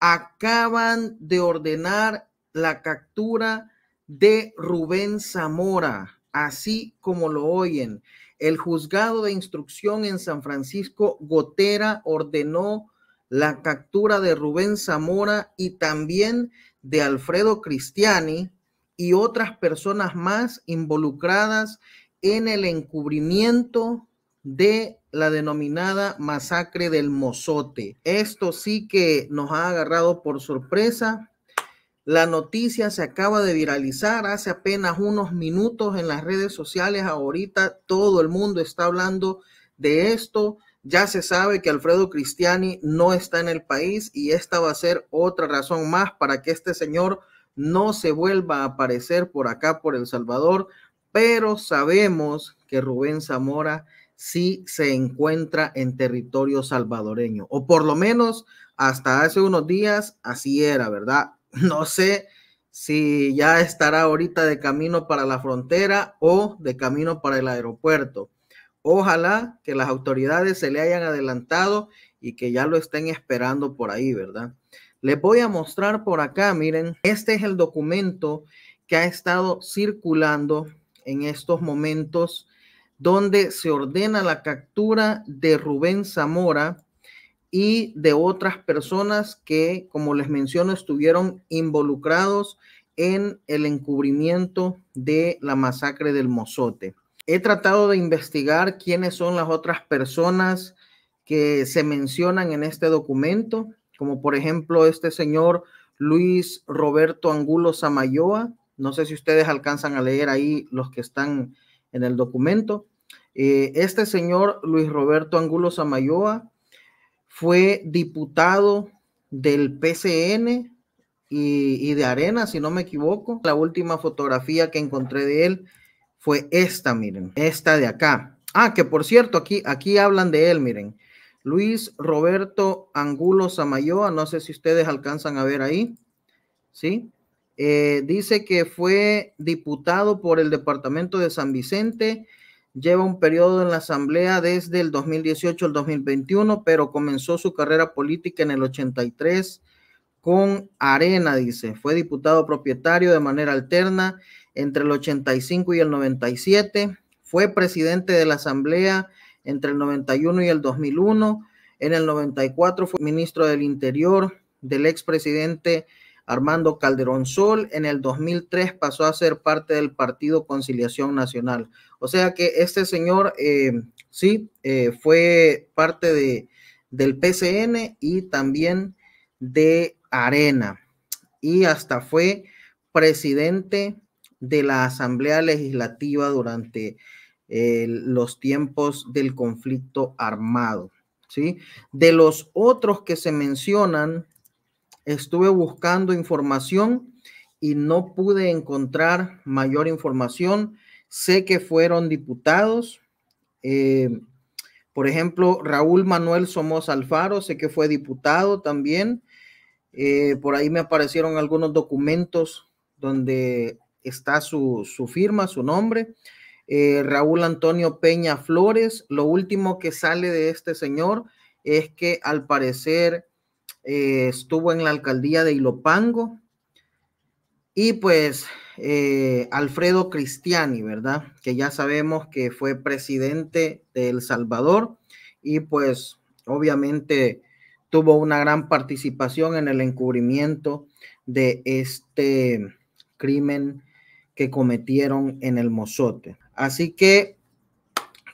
acaban de ordenar la captura de Rubén Zamora, así como lo oyen. El juzgado de instrucción en San Francisco Gotera ordenó la captura de Rubén Zamora y también de Alfredo Cristiani y otras personas más involucradas en el encubrimiento de la denominada masacre del Mozote. Esto sí que nos ha agarrado por sorpresa. La noticia se acaba de viralizar hace apenas unos minutos en las redes sociales. Ahorita todo el mundo está hablando de esto. Ya se sabe que Alfredo Cristiani no está en el país y esta va a ser otra razón más para que este señor no se vuelva a aparecer por acá, por El Salvador. Pero sabemos que Rubén Zamora si se encuentra en territorio salvadoreño, o por lo menos hasta hace unos días así era, ¿verdad? No sé si ya estará ahorita de camino para la frontera o de camino para el aeropuerto. Ojalá que las autoridades se le hayan adelantado y que ya lo estén esperando por ahí, ¿verdad? Les voy a mostrar por acá, miren, este es el documento que ha estado circulando en estos momentos donde se ordena la captura de Rubén Zamora y de otras personas que, como les menciono, estuvieron involucrados en el encubrimiento de la masacre del Mozote. He tratado de investigar quiénes son las otras personas que se mencionan en este documento, como por ejemplo este señor Luis Roberto Angulo Samayoa. No sé si ustedes alcanzan a leer ahí los que están en el documento. Eh, este señor Luis Roberto Angulo Samayoa fue diputado del PCN y, de Arena, si no me equivoco. La última fotografía que encontré de él fue esta, miren, esta de acá. Ah, que por cierto, aquí, aquí hablan de él, miren. Luis Roberto Angulo Samayoa, no sé si ustedes alcanzan a ver ahí, ¿sí? Eh, dice que fue diputado por el Departamento de San Vicente, lleva un periodo en la Asamblea desde el 2018 al 2021, pero comenzó su carrera política en el 83 con Arena, dice. Fue diputado propietario de manera alterna entre el 85 y el 97, fue presidente de la Asamblea entre el 91 y el 2001, en el 94 fue ministro del Interior del expresidente presidente Armando Calderón Sol en el 2003 pasó a ser parte del Partido Conciliación Nacional. O sea que este señor eh, sí eh, fue parte de, del PCN y también de Arena. Y hasta fue presidente de la Asamblea Legislativa durante eh, los tiempos del conflicto armado. ¿sí? De los otros que se mencionan estuve buscando información y no pude encontrar mayor información. Sé que fueron diputados. Eh, por ejemplo, Raúl Manuel Somos Alfaro, sé que fue diputado también. Eh, por ahí me aparecieron algunos documentos donde está su, firma, su nombre. Eh, Raúl Antonio Peña Flores, lo último que sale de este señor es que al parecer eh, estuvo en la alcaldía de Ilopango y pues eh, Alfredo Cristiani, ¿verdad? Que ya sabemos que fue presidente de El Salvador y pues obviamente tuvo una gran participación en el encubrimiento de este crimen que cometieron en el Mozote. Así que,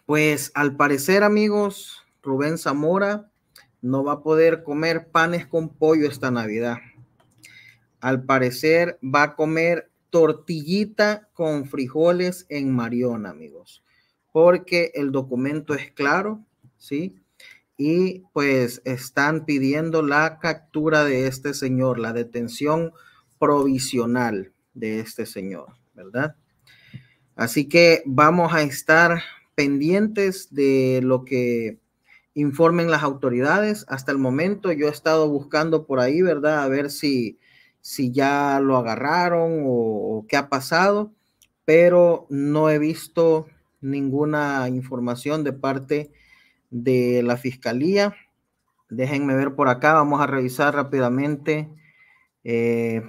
pues al parecer amigos, Rubén Zamora no va a poder comer panes con pollo esta Navidad. Al parecer va a comer tortillita con frijoles en Marion, amigos, porque el documento es claro, ¿sí? Y pues están pidiendo la captura de este señor, la detención provisional de este señor, ¿verdad? Así que vamos a estar pendientes de lo que informen las autoridades. Hasta el momento yo he estado buscando por ahí, ¿verdad? A ver si, si ya lo agarraron o, qué ha pasado, pero no he visto ninguna información de parte de la fiscalía. Déjenme ver por acá, vamos a revisar rápidamente eh,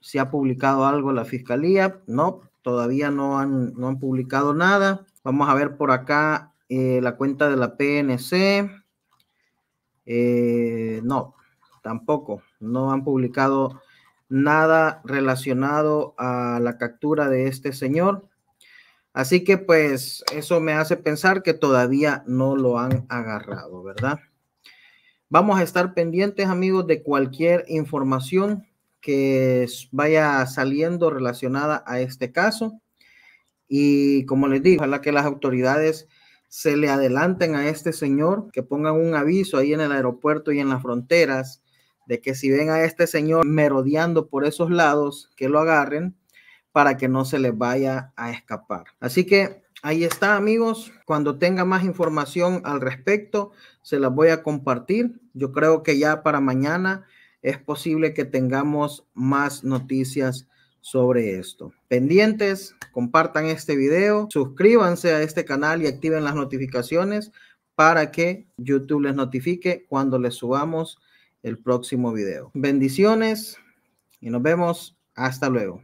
si ha publicado algo la fiscalía. No, todavía no han, no han publicado nada. Vamos a ver por acá eh, la cuenta de la PNC. Eh, no, tampoco. No han publicado nada relacionado a la captura de este señor. Así que pues eso me hace pensar que todavía no lo han agarrado, ¿verdad? Vamos a estar pendientes, amigos, de cualquier información que vaya saliendo relacionada a este caso. Y como les digo, ojalá que las autoridades se le adelanten a este señor, que pongan un aviso ahí en el aeropuerto y en las fronteras de que si ven a este señor merodeando por esos lados, que lo agarren para que no se le vaya a escapar. Así que ahí está amigos, cuando tenga más información al respecto, se las voy a compartir. Yo creo que ya para mañana es posible que tengamos más noticias sobre esto. Pendientes, compartan este video, suscríbanse a este canal y activen las notificaciones para que YouTube les notifique cuando les subamos el próximo video. Bendiciones y nos vemos hasta luego.